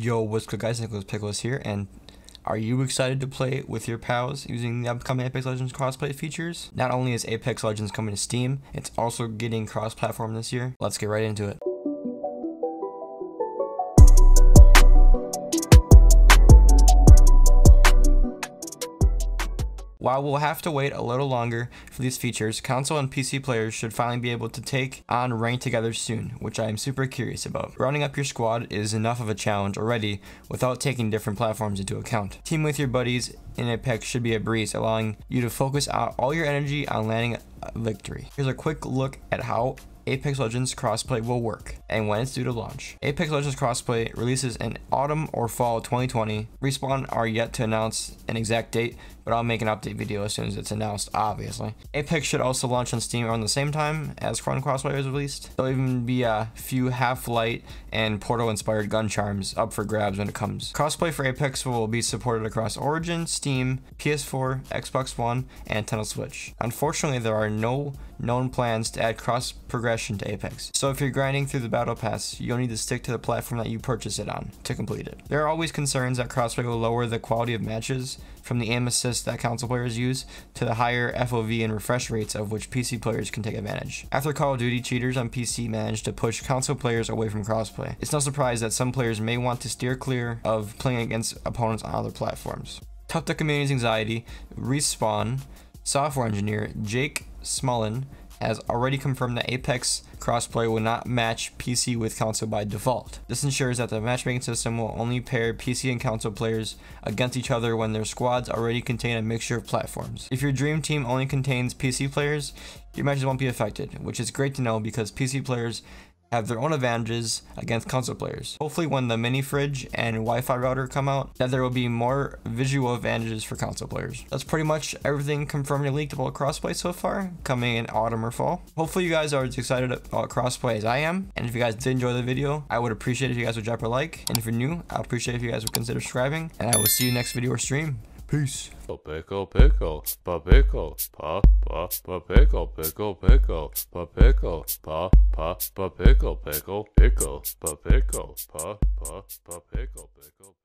Yo, what's good guys, Nicholas Pickles here, and are you excited to play with your pals using the upcoming Apex Legends crossplay features? Not only is Apex Legends coming to Steam, it's also getting cross-platform this year. Let's get right into it. While we'll have to wait a little longer for these features, console and PC players should finally be able to take on rank together soon, which I am super curious about. Rounding up your squad is enough of a challenge already without taking different platforms into account. Team with your buddies in Apex should be a breeze, allowing you to focus all your energy on landing a victory. Here's a quick look at how Apex Legends crossplay will work and when it's due to launch. Apex Legends Crossplay releases in autumn or fall 2020. Respawn are yet to announce an exact date, but I'll make an update video as soon as it's announced, obviously. Apex should also launch on Steam around the same time as Chrono Crossplay is released. There'll even be a few Half-Light and Portal-inspired gun charms up for grabs when it comes. Crossplay for Apex will be supported across Origin, Steam, PS4, Xbox One, and Nintendo Switch. Unfortunately, there are no known plans to add cross progression to Apex. So if you're grinding through the Battle Pass, you'll need to stick to the platform that you purchase it on to complete it. There are always concerns that Crossplay will lower the quality of matches from the aim assist that console players use to the higher FOV and refresh rates of which PC players can take advantage. After Call of Duty cheaters on PC managed to push console players away from crossplay, it's no surprise that some players may want to steer clear of playing against opponents on other platforms. Tough the community's anxiety, Respawn, software engineer Jake Smullen has already confirmed that Apex crossplay will not match PC with console by default. This ensures that the matchmaking system will only pair PC and console players against each other when their squads already contain a mixture of platforms. If your dream team only contains PC players, your matches won't be affected, which is great to know because PC players have their own advantages against console players. Hopefully when the mini fridge and Wi-Fi router come out, that there will be more visual advantages for console players. That's pretty much everything confirmed and leaked about crossplay so far, coming in autumn or fall. Hopefully you guys are as excited about crossplay as I am, and if you guys did enjoy the video, I would appreciate if you guys would drop a like, and if you're new, I appreciate if you guys would consider subscribing, and I will see you next video or stream. Peace. Pickle, pickle, pa pickle, pa pa pa pickle, pickle, pickle, pa pickle, pa pa pa pickle, pickle, pickle, pa pickle, pa pa pa pickle, pickle.